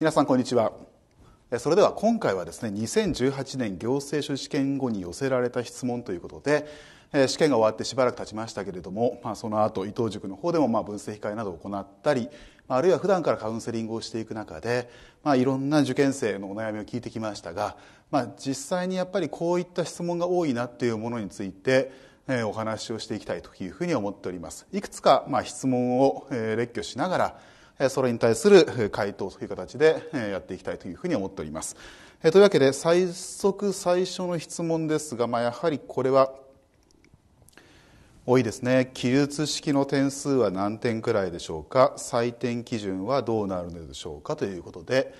皆さんこんにちはそれでは今回はですね2018年行政書試験後に寄せられた質問ということで試験が終わってしばらく経ちましたけれども、まあ、その後伊藤塾の方でもまあ分析会などを行ったりあるいは普段からカウンセリングをしていく中で、まあ、いろんな受験生のお悩みを聞いてきましたが、まあ、実際にやっぱりこういった質問が多いなっていうものについてお話をしていきたいというふうに思っておりますいくつかまあ質問を列挙しながらそれに対する回答という形でやっていきたいというふうに思っております。というわけで、最速最初の質問ですが、まあ、やはりこれは、多いですね記述式の点数は何点くらいでしょうか採点基準はどうなるのでしょうかということで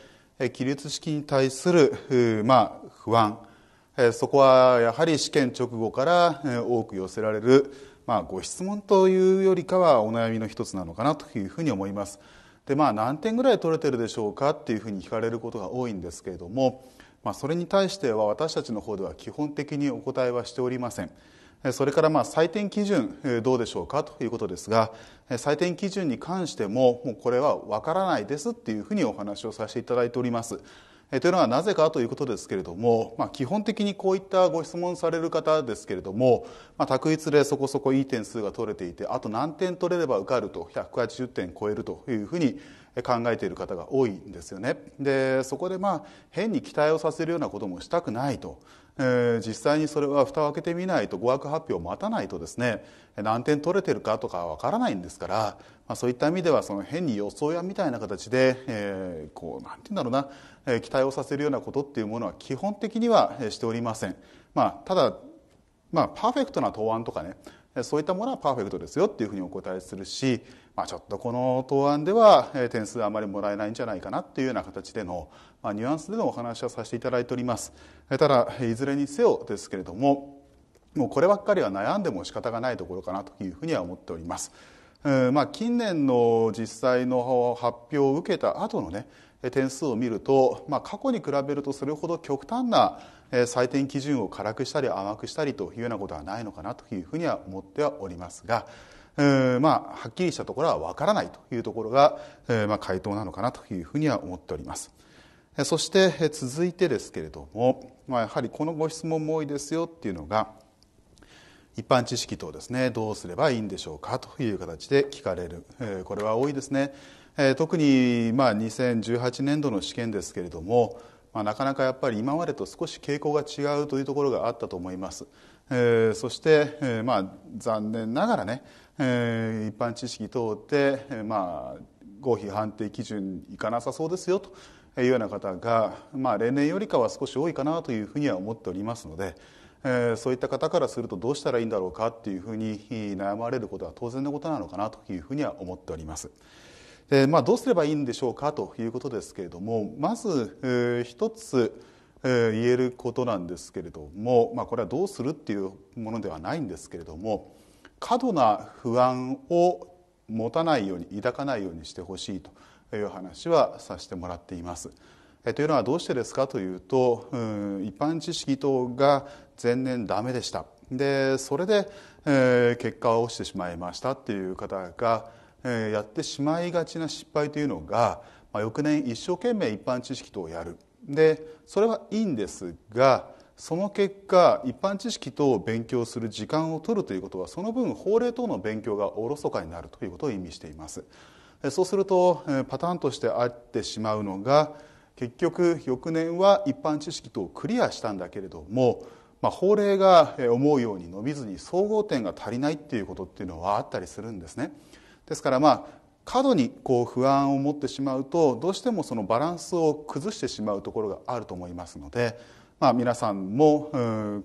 記述式に対する、まあ、不安そこはやはり試験直後から多く寄せられる、まあ、ご質問というよりかはお悩みの一つなのかなというふうに思います。でまあ何点ぐらい取れてるでしょうかっていうふうに聞かれることが多いんですけれども、まあ、それに対しては私たちの方では基本的にお答えはしておりません。それからまあ採点基準どうでしょうかということですが採点基準に関してももうこれは分からないですっていうふうにお話をさせていただいておりますえというのはなぜかということですけれども、まあ、基本的にこういったご質問される方ですけれども、まあ、択一でそこそこいい点数が取れていてあと何点取れれば受かると180点超えるというふうに考えている方が多いんですよねでそこでまあ変に期待をさせるようなこともしたくないと、えー、実際にそれは蓋を開けてみないと語学発表を待たないとですね何点取れてるかとかわからないんですから、まあ、そういった意味ではその変に予想やみたいな形で、えー、こうなんて言うんだろうなえ期待をさせるようなことっていうものは基本的にはしておりません、まあ、ただ、まあ、パーフェクトな答案とかねそういったものはパーフェクトですよっていうふうにお答えするしまあ、ちょっとこの答案では点数あまりもらえないんじゃないかなっていうような形での、まあ、ニュアンスでのお話はさせていただいておりますただいずれにせよですけれどももうこればっかりは悩んでも仕方がないところかなというふうには思っておりますまあ、近年の実際の発表を受けた後のね点数を見ると、まあ、過去に比べるとそれほど極端な採点基準を辛くしたり甘くしたりというようなことはないのかなというふうには思ってはおりますがえまあ、はっきりしたところはわからないというところが、えまあ、回答なのかなというふうには思っております。そして続いてですけれども、まあ、やはりこのご質問も多いですよっていうのが一般知識等ですねどうすればいいんでしょうかという形で聞かれる、えこれは多いですね、え特にまあ2018年度の試験ですけれども、まあ、なかなかやっぱり今までと少し傾向が違うというところがあったと思います、えそして、えまあ残念ながらねえー、一般知識等で、えー、まあ合否判定基準いかなさそうですよというような方が、まあ、例年よりかは少し多いかなというふうには思っておりますので、えー、そういった方からするとどうしたらいいんだろうかっていうふうに悩まれることは当然のことなのかなというふうには思っております。でまあ、どうすればいいんでしょうかということですけれどもまず、えー、一つ、えー、言えることなんですけれども、まあ、これはどうするっていうものではないんですけれども、過度な不安を持たないように抱かないようにしてほしいという話はさせてもらっています。えというのはどうしてですかというとうん一般知識等が前年ダメでしたでそれで、えー、結果は落ちてしまいましたっていう方が、えー、やってしまいがちな失敗というのが、まあ、翌年一生懸命一般知識等をやるでそれはいいんですがその結果一般知識等を勉強する時間を取るということはその分法令等の勉強がおろそかになるということを意味していますそうするとパターンとしてあってしまうのが結局翌年は一般知識等をクリアしたんだけれども、まあ、法令が思うように伸びずに総合点が足りないっていうことっていうのはあったりするんですねですからまあ過度にこう不安を持ってしまうとどうしてもそのバランスを崩してしまうところがあると思いますのでまあ、皆さんも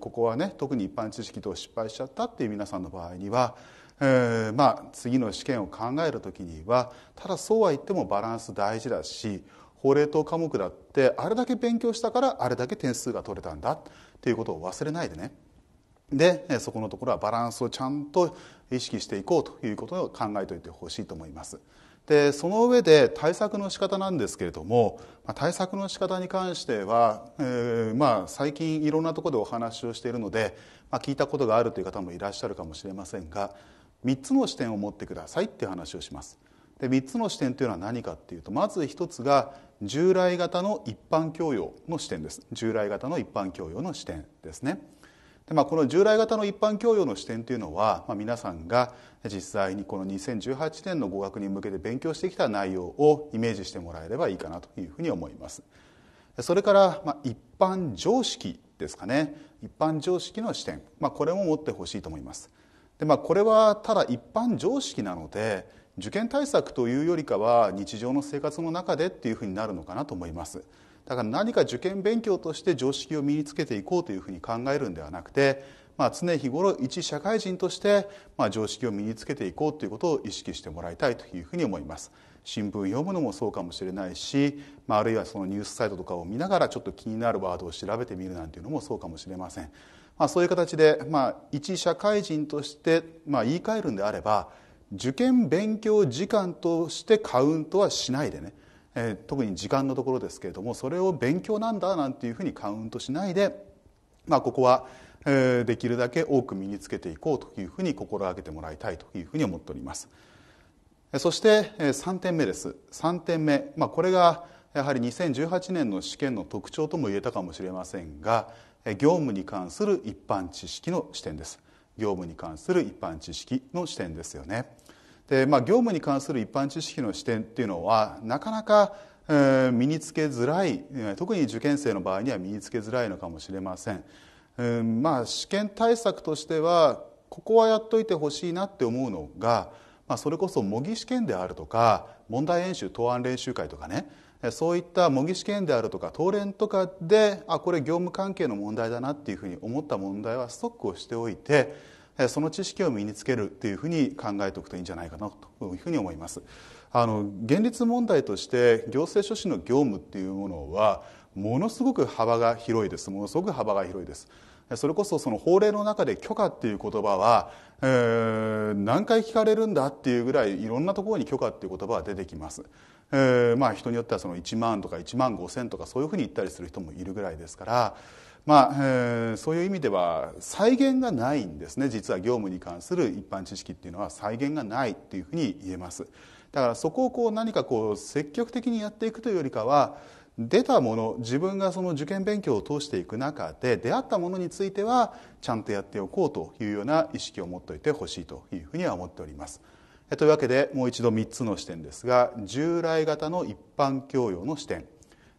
ここはね特に一般知識と失敗しちゃったっていう皆さんの場合には、えー、まあ次の試験を考える時にはただそうは言ってもバランス大事だし法令等科目だってあれだけ勉強したからあれだけ点数が取れたんだっていうことを忘れないでね。でそこのところはバランスをちゃんと意識していこうということを考えておいてほしいと思います。でその上で対策の仕方なんですけれども対策の仕方に関しては、えー、まあ、最近いろんなところでお話をしているので、まあ、聞いたことがあるという方もいらっしゃるかもしれませんが3つの視点を持ってくださいっていう話をします。で3つの視点というのは何かっていうとまず1つが従来型の一般教養の視点です従来型の一般教養の視点ですねでまあ、この従来型の一般教養の視点というのは、まあ、皆さんが実際にこの2018年の語学に向けて勉強してきた内容をイメージしてもらえればいいかなというふうに思いますそれから、まあ、一般常識ですかね一般常識の視点、まあ、これも持ってほしいと思いますで、まあ、これはただ一般常識なので受験対策というよりかは日常の生活の中でっていうふうになるのかなと思いますだから何か受験勉強として常識を身につけていこうというふうに考えるんではなくて、まあ、常日頃一社会人として、まあ、常識を身につけていこうということを意識してもらいたいというふうに思います。新聞読むのもそうかもしれないし、まあ、あるいはそのニュースサイトとかを見ながらちょっと気になるワードを調べてみるなんていうのもそうかもしれません、まあ、そういう形で、まあ、一社会人として、まあ、言い換えるんであれば受験勉強時間としてカウントはしないでねえー、特に時間のところですけれどもそれを勉強なんだなんていうふうにカウントしないで、まあ、ここは、えー、できるだけ多く身につけていこうというふうに心がけてもらいたいというふうに思っておりますそして3点目です3点目、まあ、これがやはり2018年の試験の特徴とも言えたかもしれませんが業務に関する一般知識の視点です業務に関する一般知識の視点ですよねで、まあ、業務に関する一般知識の視点っていうのはなかなか身につけづらい特に受験生の場合には身につけづらいのかもしれません、まあ試験対策としてはここはやっといてほしいなって思うのが、まあ、それこそ模擬試験であるとか問題演習答案練習会とかねそういった模擬試験であるとか答練とかであこれ業務関係の問題だなっていうふうに思った問題はストックをしておいてその知識を身につけるというふうに考えておくといいんじゃないかなというふうに思います。あの現実問題として行政書士の業務っていうものはものすごく幅が広いですものすごく幅が広いですそれこそその法令の中で許可っていう言葉は、えー、何回聞かれるんだっていうぐらいいろんなところに許可っていう言葉は出てきます、えー、まあ人によってはその1万とか1万5千とかそういうふうに言ったりする人もいるぐらいですからまあ、えー、そういう意味では再現がないんですね実は業務に関する一般知識っていうのは再現がないっていうふうに言えますだからそこをこう何かこう積極的にやっていくというよりかは出たもの自分がその受験勉強を通していく中で出会ったものについてはちゃんとやっておこうというような意識を持っておいてほしいというふうには思っております。というわけでもう一度3つの視点ですが従来型の一般教養の視点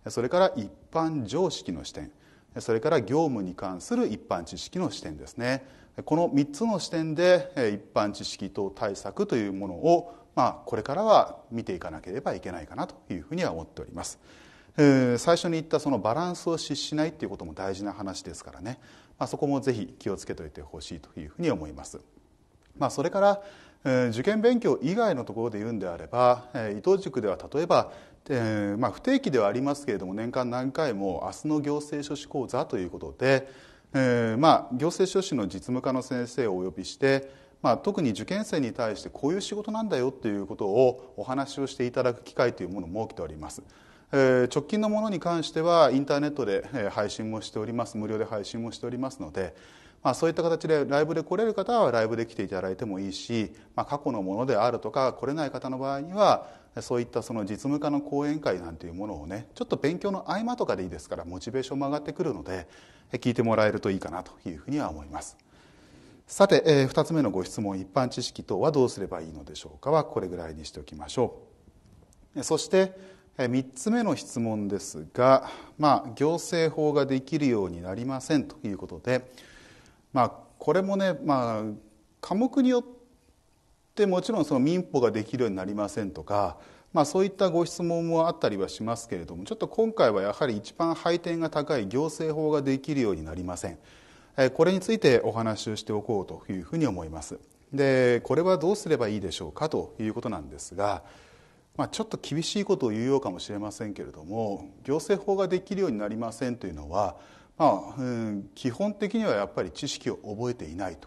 それから一般常識の視点それから業務に関する一般知識の視点ですねこの3つの視点で一般知識等対策というものを、まあ、これからは見ていかなければいけないかなというふうには思っております。最初に言ったそのバランスを失しないということも大事な話ですからね、まあ、そこもぜひ気をつけておいてほしいというふうに思います。まあ、それから受験勉強以外のところで言うんであれば伊藤塾では例えばまあ、不定期ではありますけれども年間何回も明日の行政書士講座ということで、えーまあ、行政書士の実務家の先生をお呼びして、まあ、特に受験生に対してこういう仕事なんだよということをお話をしていただく機会というものを設けております。えー、直近のものに関してはインターネットで配信もしております無料で配信もしておりますので、まあ、そういった形でライブで来れる方はライブで来ていただいてもいいし、まあ、過去のものであるとか来れない方の場合にはそういったその実務家の講演会なんていうものをねちょっと勉強の合間とかでいいですからモチベーションも上がってくるので聞いてもらえるといいかなというふうには思います。さて、えー、2つ目のご質問一般知識等はどうすればいいのでしょうかはこれぐらいにしておきましょうそして3つ目の質問ですが、まあ、行政法ができるようになりませんということで、まあ、これもね、まあ、科目によってもちろんその民法ができるようになりませんとか、まあ、そういったご質問もあったりはしますけれどもちょっと今回はやはり一番配点が高い行政法ができるようになりません。これについてお話をしておこうというふうに思います。でこれはどうすればいいでしょうかということなんですが、まあ、ちょっと厳しいことを言うようかもしれませんけれども行政法ができるようになりませんというのはまあ、うん、基本的にはやっぱり知識を覚えていない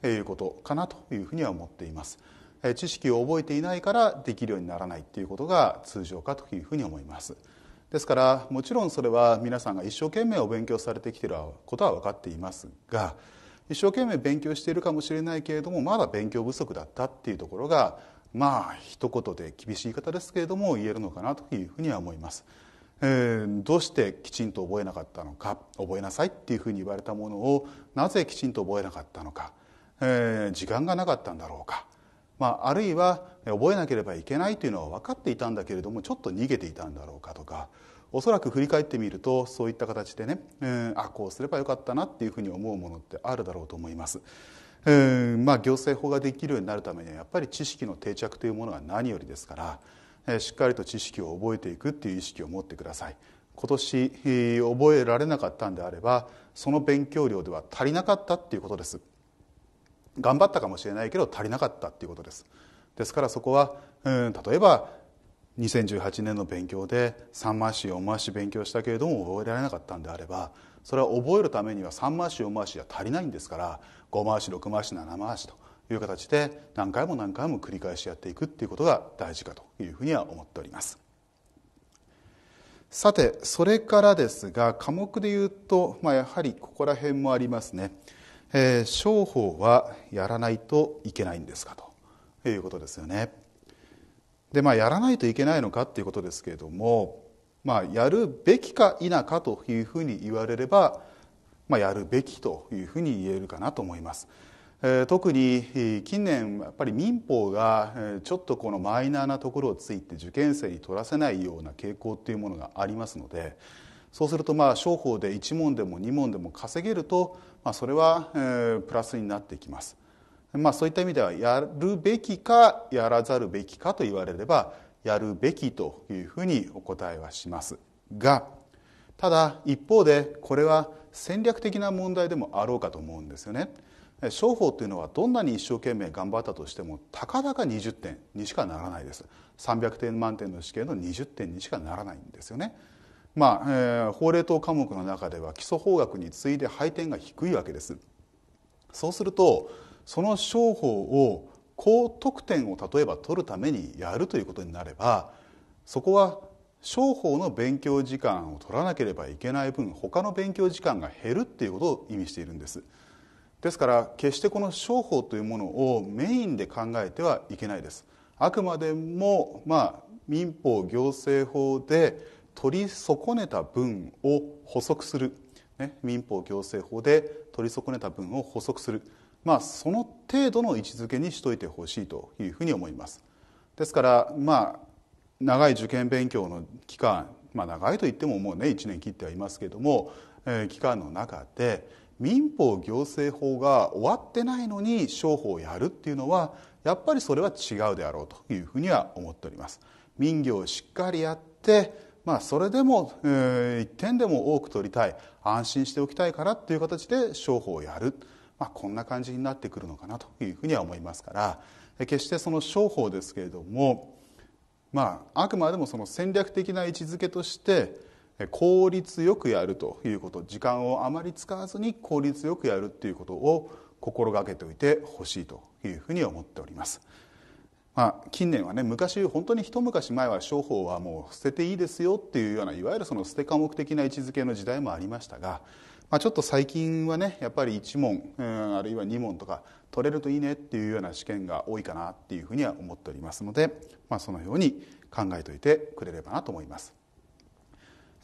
ということかなというふうには思っています。知識を覚えていないからできるようにならないということが通常かというふうに思います。ですからもちろんそれは皆さんが一生懸命お勉強されてきていることは分かっていますが一生懸命勉強しているかもしれないけれどもまだ勉強不足だったっていうところがまあ一言で厳しい言い方ですけれども言えるのかなというふうには思います。えー、どうしてきちんと覚えなかったのか覚えなさいっていうふうに言われたものをなぜきちんと覚えなかったのか、えー、時間がなかったんだろうか、まあ、あるいは覚えなければいけないというのは分かっていたんだけれどもちょっと逃げていたんだろうかとかおそらく振り返ってみるとそういった形でね、えー、あこうすればよかったなっていうふうに思うものってあるだろうと思います。えーまあ、行政法ができるようになるためにはやっぱり知識の定着というものが何よりですから。しっかりと知識を覚えていくっていう意識を持ってください今年覚えられなかったんであればその勉強量では足りなかったっていうことです頑張ったかもしれないけど足りなかったっていうことですですからそこはうん例えば2018年の勉強で三回し四回し勉強したけれども覚えられなかったんであればそれは覚えるためには三回し四回しじゃ足りないんですから五回し六回し七回しという形で何回も何回も繰り返しやっていくっていうことが大事かというふうには思っておりますさてそれからですが科目でいうと、まあ、やはりここら辺もありますね、えー、商法はやらないといけないんですかということですよねでまあやらないといけないのかっていうことですけれどもまあ、やるべきか否かというふうに言われれば、まあ、やるべきというふうに言えるかなと思います。特に近年やっぱり民法がちょっとこのマイナーなところをついて受験生に取らせないような傾向っていうものがありますのでそうするとまあ商法で1問でも2問でも稼げると、まあ、それはプラスになってきます。まあ、そういった意味ではやるべきかやらざるべきかと言われればやるべきというふうにお答えはしますがただ一方でこれは戦略的な問題でもあろうかと思うんですよね。商法というのはどんなに一生懸命頑張ったとしてもたかだか20点にしかならないです300点満点の試験の20点にしかならないんですよね。まあえー、法令等科目の中では基礎法学に次いで配点が低いわけですそうするとその商法を高得点を例えば取るためにやるということになればそこは商法の勉強時間を取らなければいけない分他の勉強時間が減るっていうことを意味しているんです。ですから決してこの商法というものをメインで考えてはいけないですあくまでもまあ民法行政法で取り損ねた分を補足する、ね、民法行政法で取り損ねた分を補足する、まあ、その程度の位置づけにしといてほしいというふうに思いますですからまあ長い受験勉強の期間、まあ、長いといってももうね1年切ってはいますけども、えー、期間の中で民法行政法が終わってないのに商法をやるっていうのはやっぱりそれは違うであろうというふうには思っております民業をしっかりやって、まあ、それでも、えー、一点でも多く取りたい安心しておきたいからっていう形で商法をやる、まあ、こんな感じになってくるのかなというふうには思いますから決してその商法ですけれども、まあ、あくまでもその戦略的な位置づけとして効率よくやるということ時間をあまり使わずに効率よくやるということを心がけておいてほしいというふうに思っております。まあ、近年はね昔本当に一昔前は商法はもう捨てていいですよっていうようないわゆるその捨て科目的な位置づけの時代もありましたが、まあ、ちょっと最近はねやっぱり1問、あるいは2問とか取れるといいねっていうような試験が多いかなっていうふうには思っておりますので、まあ、そのように考えておいてくれればなと思います。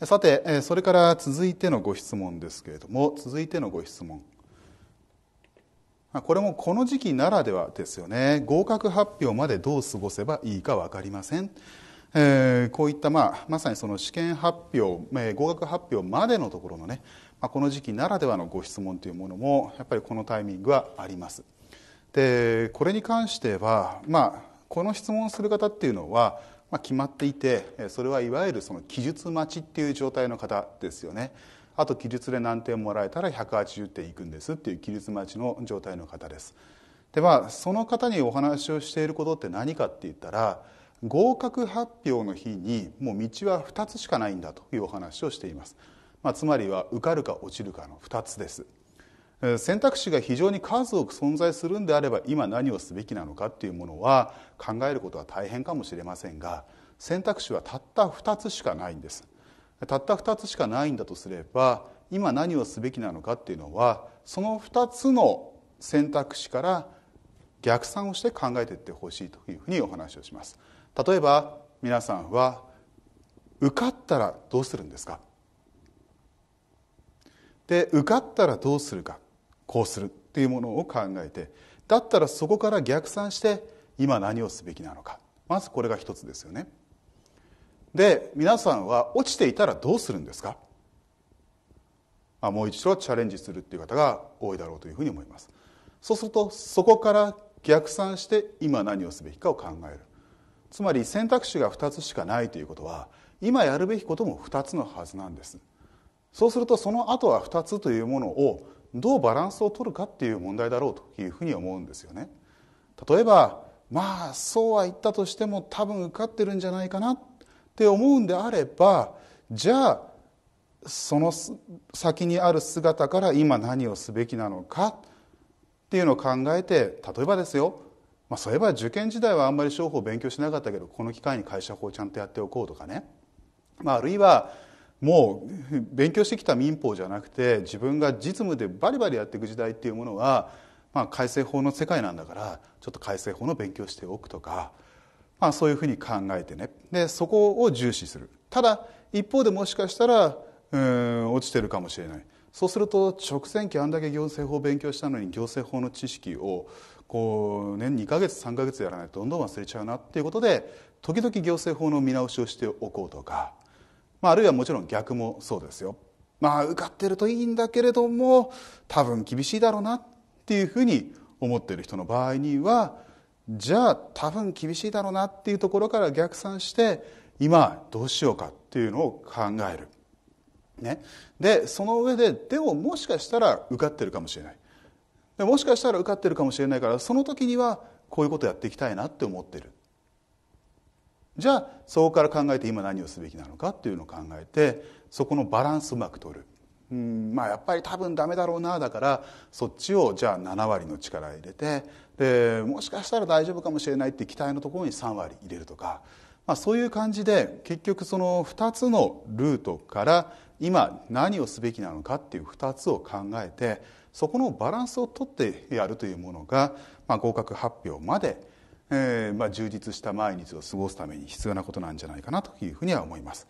さて、それから続いてのご質問ですけれども、続いてのご質問。これもこの時期ならではですよね。合格発表までどう過ごせばいいか分かりません。えー、こういった、まあ、まさにその試験発表、えー、合格発表までのところのね、まあ、この時期ならではのご質問というものも、やっぱりこのタイミングはあります。で、これに関しては、まあ、この質問する方っていうのは、まあ、決まっていてそれはいわゆるその記述待ちっていう状態の方ですよねあと記述で何点もらえたら180点いくんですっていう記述待ちの状態の方ですでまあその方にお話をしていることって何かって言ったら合格発表の日にもう道は2つしかないんだというお話をしています、まあ、つまりは受かるか落ちるかの2つです選択肢が非常に数多く存在するんであれば今何をすべきなのかっていうものは考えることは大変かもしれませんが選択肢はたった2つしかないんですたった2つしかないんだとすれば今何をすべきなのかっていうのはその2つの選択肢から逆算をして考えていってほしいというふうにお話をします例えば皆さんは受かったらどうするんですかで受かったらどうするかこうするっていうものを考えてだったらそこから逆算して今何をすべきなのかまずこれが一つですよねで皆さんは落ちていたらどうするんですか、まあ、もう一度チャレンジするっていう方が多いだろうというふうに思いますそうするとそこから逆算して今何をすべきかを考えるつまり選択肢が2つしかないということは今やるべきことも2つのはずなんですそうするとその後は2つというものをどうバランスを取るかっていう問題だろうというふうに思うんですよね。例えばまあそうは言ったとしても多分受かってるんじゃないかなって思うんであればじゃあその先にある姿から今何をすべきなのかっていうのを考えて例えばですよ、まあ、そういえば受験時代はあんまり商法を勉強しなかったけどこの機会に会社法をちゃんとやっておこうとかね、まあ、あるいはもう勉強してきた民法じゃなくて自分が実務でバリバリやっていく時代っていうものは、まあ、改正法の世界なんだからちょっと改正法の勉強しておくとか、まあ、そういうふうに考えてねでそこを重視するただ一方でもしかしたらうん落ちてるかもしれないそうすると直前期あんだけ行政法を勉強したのに行政法の知識をこう年2か月3か月やらないとどんどん忘れちゃうなっていうことで時々行政法の見直しをしておこうとか。まあ、あるいはもちろん逆もそうですよまあ受かってるといいんだけれども多分厳しいだろうなっていうふうに思ってる人の場合にはじゃあ多分厳しいだろうなっていうところから逆算して今どうしようかっていうのを考える。ね、でその上ででももしかしたら受かってるかもしれないでもしかしたら受かってるかもしれないからその時にはこういうことやっていきたいなって思ってるじゃあそこから考えて今何をすべきなのかっていうのを考えてそこのバランスうまく取る。うんまあ、やっぱり多分ダメだろうなだからそっちをじゃあ7割の力入れてでもしかしたら大丈夫かもしれないって期待のところに3割入れるとか、まあ、そういう感じで結局その2つのルートから今何をすべきなのかっていう2つを考えてそこのバランスをとってやるというものが、まあ、合格発表までえー、まあ、充実した毎日を過ごすために必要なことなんじゃないかなというふうには思います。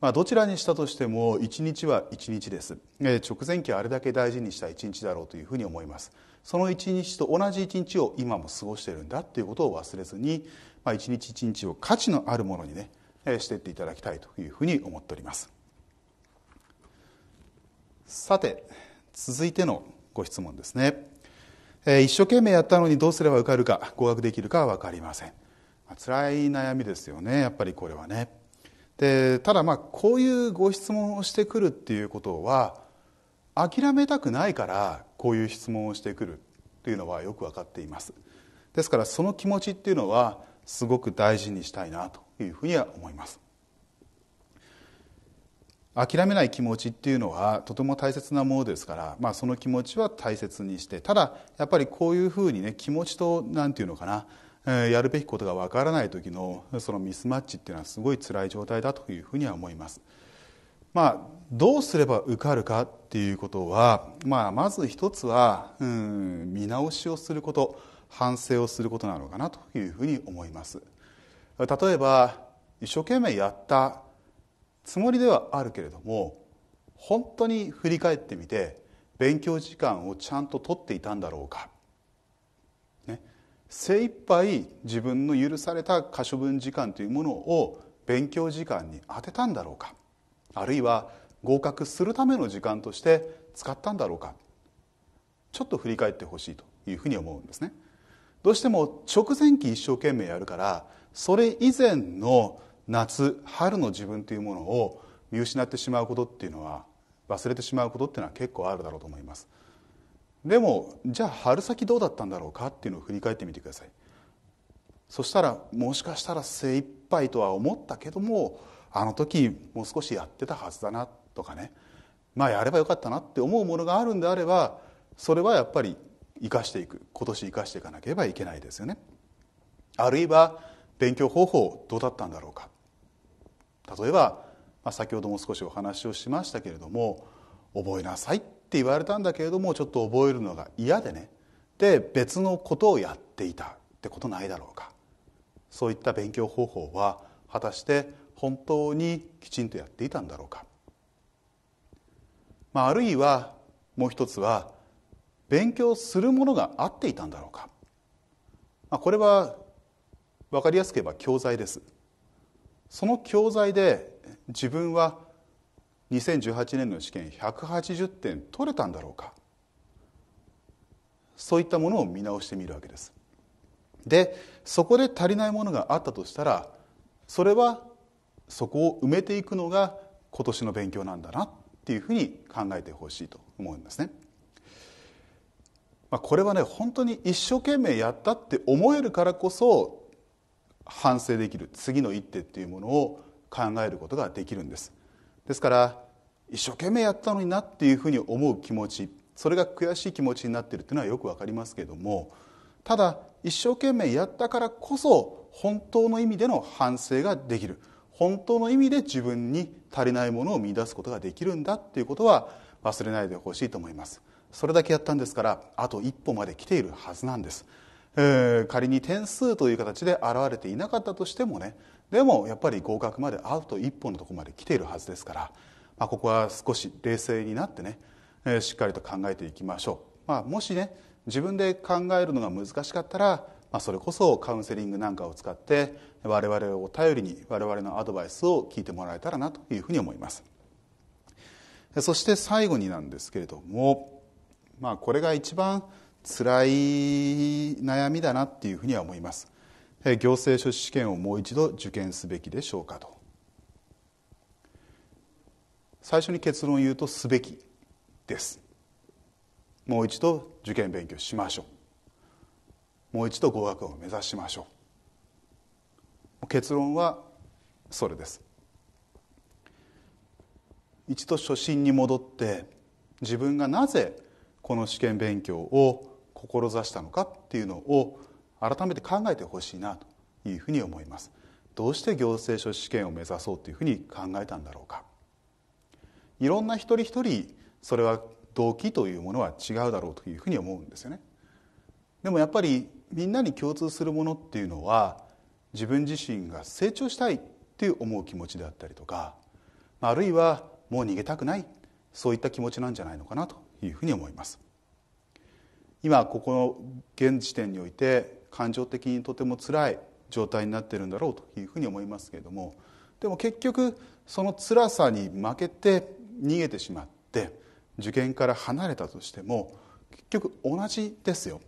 まあ、どちらにしたとしても一日は一日です、えー、直前期はあれだけ大事にした一日だろうというふうに思いますその一日と同じ一日を今も過ごしているんだっていうことを忘れずに、まあ、一日一日を価値のあるものにね、えー、していっていただきたいというふうに思っておりますさて続いてのご質問ですねえ一生懸命やったのにどうすれば受かるか合格できるかは分かりません、ま辛い悩みですよねやっぱりこれはねでただまあこういうご質問をしてくるっていうことは諦めたくないからこういう質問をしてくるというのはよく分かっていますですからその気持ちっていうのはすごく大事にしたいなというふうには思います諦めない気持ちっていうのはとても大切なものですから、まあ、その気持ちは大切にしてただやっぱりこういうふうにね気持ちと何て言うのかな、えー、やるべきことがわからない時のそのミスマッチっていうのはすごい辛い状態だというふうには思います。まあ、どうすれば受かるかっていうことは、まあ、まず一つは、うん、見直しをすること反省をすることなのかなというふうに思います例えば一生懸命やったつもりではあるけれども本当に振り返ってみて勉強時間をちゃんと取っていたんだろうか、ね、精一杯自分の許された可処分時間というものを勉強時間に当てたんだろうかあるいは合格するための時間として使ったんだろうかちょっと振り返ってほしいというふうに思うんですねどうしても直前期一生懸命やるからそれ以前の夏春の自分というものを見失ってしまうことっていうのは忘れてしまうことっていうのは結構あるだろうと思いますでもじゃあ春先どうだったんだろうかっていうのを振り返ってみてくださいそしたらもしかしたら精一杯とは思ったけどもあの時もう少しやってたはずだなとかねまあやればよかったなって思うものがあるんであればそれはやっぱり生かしていく今年生かしていかなければいけないですよねあるいは勉強方法どうだったんだろうか例えば、まあ、先ほども少しお話をしましたけれども覚えなさいって言われたんだけれどもちょっと覚えるのが嫌でねで別のことをやっていたってことないだろうかそういった勉強方法は果たして本当にきちんとやっていたんだろうか、まあ、あるいはもう一つは勉強するものが合っていたんだろうか、まあ、これは分かりやすく言えば教材ですその教材で自分は2018年の試験180点取れたんだろうかそういったものを見直してみるわけですでそこで足りないものがあったとしたらそれはそこを埋めていくのが今年の勉強なんだなっていうふうに考えてほしいと思うんですね、まあ、これはね本当に一生懸命やったって思えるからこそ反省できる次の一手っていうものを考えることができるんですですから一生懸命やったのになっていうふうに思う気持ちそれが悔しい気持ちになってるっていうのはよくわかりますけどもただ一生懸命やったからこそ本当の意味での反省ができる本当の意味で自分に足りないものを見出すことができるんだっていうことは忘れないでほしいと思いますそれだけやったんですからあと一歩まで来ているはずなんですえー、仮に点数という形で現れていなかったとしてもねでもやっぱり合格までアウト1本のとこまで来ているはずですから、まあ、ここは少し冷静になってね、えー、しっかりと考えていきましょう、まあ、もしね自分で考えるのが難しかったら、まあ、それこそカウンセリングなんかを使って我々を頼りに我々のアドバイスを聞いてもらえたらなというふうに思いますそして最後になんですけれども、まあ、これが一番辛い悩みだなっていうふうには思います行政書士試験をもう一度受験すべきでしょうかと最初に結論を言うとすべきですもう一度受験勉強しましょうもう一度合格を目指しましょう結論はそれです一度初心に戻って自分がなぜこの試験勉強を志したのかっていうのを改めて考えてほしいなというふうに思いますどうして行政書士試験を目指そうというふうに考えたんだろうかいろんな一人一人それは動機というものは違うだろうというふうに思うんですよねでもやっぱりみんなに共通するものっていうのは自分自身が成長したいっていう思う気持ちであったりとかあるいはもう逃げたくないそういった気持ちなんじゃないのかなというふうに思います今ここの現時点において感情的にとてもつらい状態になってるんだろうというふうに思いますけれどもでも結局その辛さに負けて逃げてしまって受験から離れたとしても結局同じですよ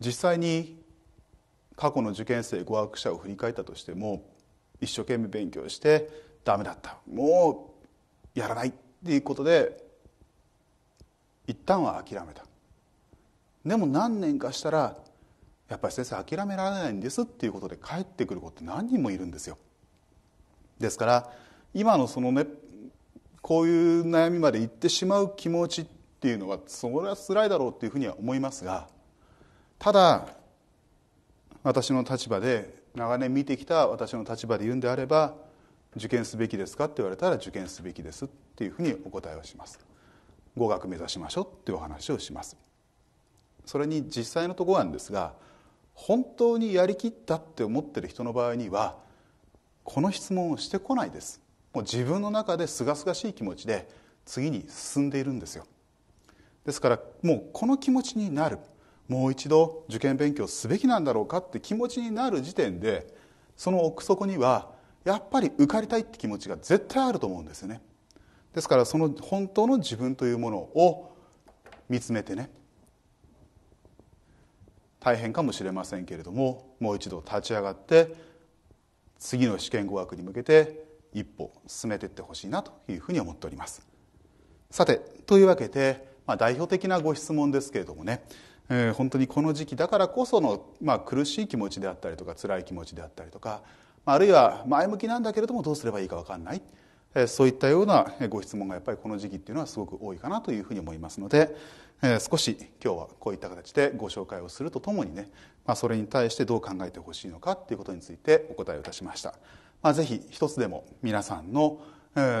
実際に過去の受験生語学者を振り返ったとしても一生懸命勉強してダメだったもうやらないっていうことで一旦は諦めたでも何年かしたらやっぱり先生諦められないんですっていうことで帰ってくる子って何人もいるんですよですから今のそのねこういう悩みまで行ってしまう気持ちっていうのはそれは辛いだろうっていうふうには思いますがただ私の立場で長年見てきた私の立場で言うんであれば受験すべきですかって言われたら受験すべきですっていうふうにお答えをします。語学目指しましょうっていうお話をしますそれに実際のところなんですが本当にやりきったって思ってる人の場合にはこの質問をしてこないですもう自分の中ですがすがしい気持ちで次に進んでいるんですよですからもうこの気持ちになるもう一度受験勉強すべきなんだろうかって気持ちになる時点でその奥底にはやっぱり受かりたいって気持ちが絶対あると思うんですよねですからその本当の自分というものを見つめてね大変かもしれませんけれどももう一度立ち上がって次の試験合格に向けて一歩進めていってほしいなというふうに思っておりますさてというわけで、まあ、代表的なご質問ですけれどもね、えー、本当にこの時期だからこその、まあ、苦しい気持ちであったりとか辛い気持ちであったりとかあるいは前向きなんだけれどもどうすればいいか分かんないそういったようなご質問がやっぱりこの時期っていうのはすごく多いかなというふうに思いますので少し今日はこういった形でご紹介をするとともにね、まそれに対してどう考えてほしいのかっていうことについてお答えをいたしました、まあ、ぜひ一つでも皆さんの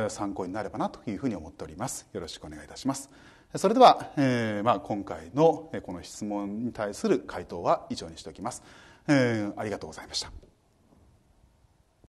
参考になればなというふうに思っておりますよろしくお願いいたしますそれでは、えーまあ、今回のこの質問に対する回答は以上にしておきます、えー、ありがとうございました